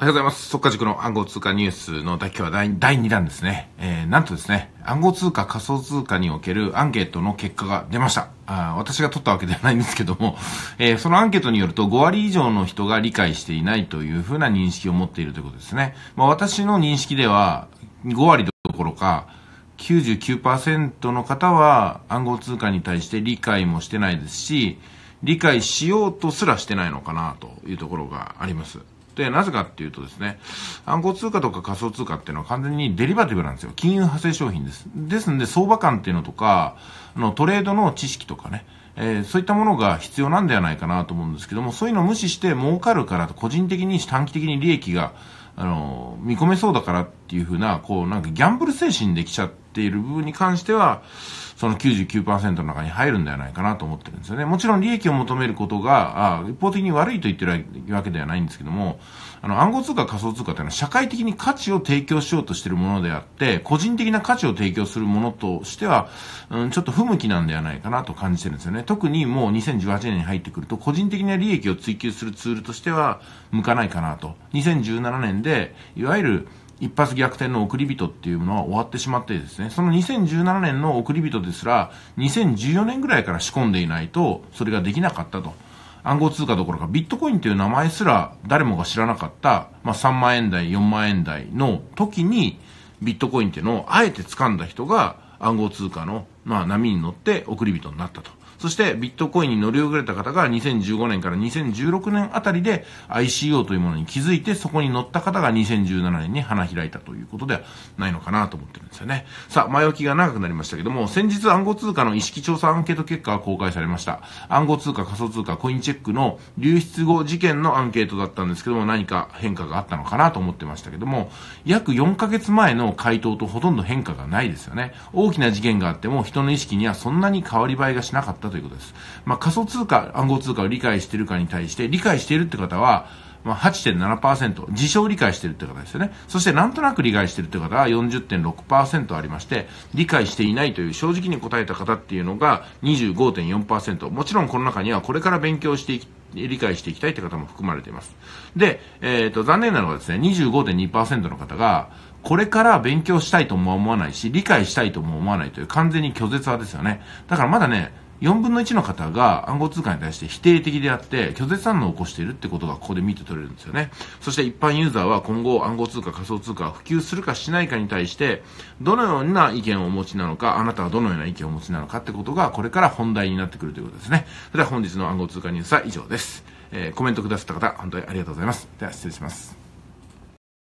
おはようございます。速化塾の暗号通貨ニュースの今日は第第2弾ですね。えー、なんとですね、暗号通貨仮想通貨におけるアンケートの結果が出ました。あ私が取ったわけではないんですけども、えー、そのアンケートによると5割以上の人が理解していないというふうな認識を持っているということですね。まあ、私の認識では5割どころか、99%の方は暗号通貨に対して理解もしてないですし、理解しようとすらしてないのかなというところがあります。、なぜかっていうとですね、暗号通貨とか仮想通貨っていうのは完全にデリバティブなんですよ。金融派生商品です。ですんで、相場感っていうのとか、あのトレードの知識とかね、えー、そういったものが必要なんではないかなと思うんですけども、そういうのを無視して儲かるから、個人的に短期的に利益が、あの、見込めそうだからっっていうふうな、こう、なんかギャンブル精神できちゃっている部分に関しては、その99%の中に入るんではないかなと思ってるんですよね。もちろん利益を求めることが、あ一方的に悪いと言ってるわけではないんですけども、あの、暗号通貨仮想通貨というのは社会的に価値を提供しようとしているものであって、個人的な価値を提供するものとしては、うん、ちょっと不向きなんではないかなと感じてるんですよね。特にもう2018年に入ってくると、個人的な利益を追求するツールとしては向かないかなと。2017年で、いわゆる、一発逆転の送り人っていうものは終わってしまってですね、その2017年の送り人ですら、2014年ぐらいから仕込んでいないと、それができなかったと。暗号通貨どころかビットコインという名前すら誰もが知らなかった、まあ、3万円台、4万円台の時に、ビットコインっていうのをあえて掴んだ人が暗号通貨の、まあ、波に乗って送り人になったと。そしてビットコインに乗り遅れた方が2015年から2016年あたりで ICO というものに気づいてそこに乗った方が2017年に花開いたということではないのかなと思ってるんですよね。さあ、前置きが長くなりましたけども、先日暗号通貨の意識調査アンケート結果が公開されました。暗号通貨仮想通貨コインチェックの流出後事件のアンケートだったんですけども、何か変化があったのかなと思ってましたけども、約4ヶ月前の回答とほとんど変化がないですよね。大きな事件があっても人の意識にはそんなに変わり映えがしなかったったということです。まあ、仮想通貨、暗号通貨を理解しているかに対して、理解しているって方は、まあ、8.7%、自称理解しているって方ですよね。そしてなんとなく理解しているって方は40.6%ありまして、理解していないという正直に答えた方っていうのが25.4%。もちろんこの中にはこれから勉強していき理解していきたいという方も含まれています。で、えっ、ー、と、残念なのがですね、25.2%の方が、これから勉強したいとも思わないし、理解したいとも思わないという完全に拒絶派ですよね。だからまだね、4分の1の方が暗号通貨に対して否定的であって拒絶反応を起こしているってことがここで見て取れるんですよねそして一般ユーザーは今後暗号通貨仮想通貨が普及するかしないかに対してどのような意見をお持ちなのかあなたはどのような意見をお持ちなのかってことがこれから本題になってくるということですねそれでは本日の暗号通貨ニュースは以上です、えー、コメントくださった方本当にありがとうございますでは失礼します